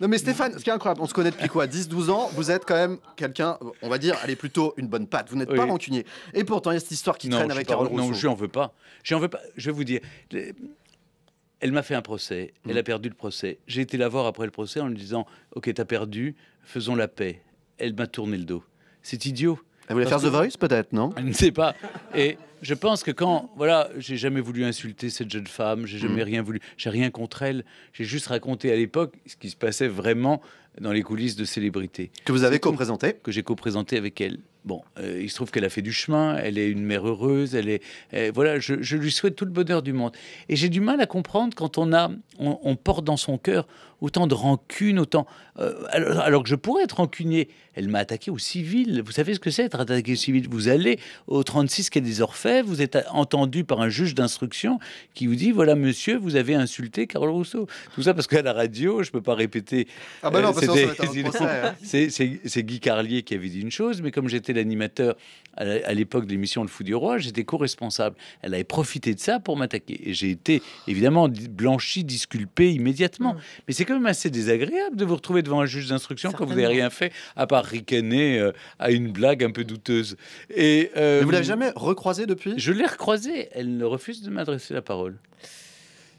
Non mais Stéphane, ce qui est incroyable, on se connaît depuis quoi 10-12 ans, vous êtes quand même quelqu'un, on va dire, est plutôt une bonne patte, vous n'êtes pas rancunier. Et pourtant, il y a cette histoire qui traîne avec Carole Rousseau. Non, je n'en veux pas. Je veux pas. Je vais vous dire, elle m'a fait un procès, mm. elle a perdu le procès. J'ai été la voir après le procès en lui disant, ok, t'as perdu, faisons la paix. Elle m'a tourné le dos. C'est idiot. Elle voulait faire The Voice peut-être, non Je ne sais pas. Et je pense que quand, mm. voilà, j'ai jamais voulu insulter cette jeune femme, j'ai jamais mm. rien voulu, j'ai rien contre elle. J'ai juste raconté à l'époque ce qui se passait vraiment dans les coulisses de célébrités. Que vous avez co-présenté Que j'ai co-présenté avec elle. Bon, euh, il se trouve qu'elle a fait du chemin, elle est une mère heureuse, elle est. Euh, voilà, je, lui souhaite tout le bonheur du monde. Et j'ai du mal à comprendre quand on a, on, porte dans son cœur autant de rancune, autant. Euh, alors, que je pourrais être rancunier. Elle m'a attaqué au civil. Vous savez ce que c'est être attaqué au civil Vous allez au 36 est des Orfèvres, vous êtes entendu par un juge d'instruction qui vous dit voilà, monsieur, vous avez insulté Carole Rousseau. Tout ça parce qu'à la radio, je ne peux pas répéter. Ah c'est Guy Carlier qui avait dit une chose, mais comme j'étais l'animateur à l'époque de l'émission Le Fou du Roi, j'étais co-responsable. Elle avait profité de ça pour m'attaquer. Et j'ai été évidemment blanchi, disculpé immédiatement. Mm. Mais c'est quand même assez désagréable de vous retrouver devant un juge d'instruction quand vous n'avez rien fait, à part ricaner euh, à une blague un peu douteuse. Et, euh, vous l'avez jamais recroisé depuis Je l'ai recroisée. Elle refuse de m'adresser la parole.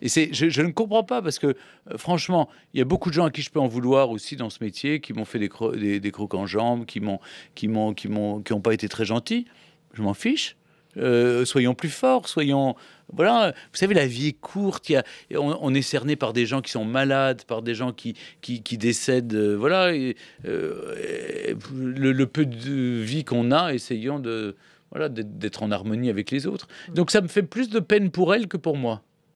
Et c'est, je, ne comprends pas parce que, euh, franchement, il y a beaucoup de gens à qui je peux en vouloir aussi dans ce métier, qui m'ont fait des, des, crocs en jambes, qui m'ont, qui m'ont, qui m'ont, qui n'ont pas été très gentils. Je m'en fiche. Euh, soyons plus forts, soyons. Voilà, vous savez, la vie est courte. on, est cerné par des gens qui sont malades, par des gens qui, qui, décèdent. Euh, voilà, le, peu de vie qu'on a, essayons de, voilà, d'être en harmonie avec les autres. Donc ça me fait plus de peine pour elle que pour moi.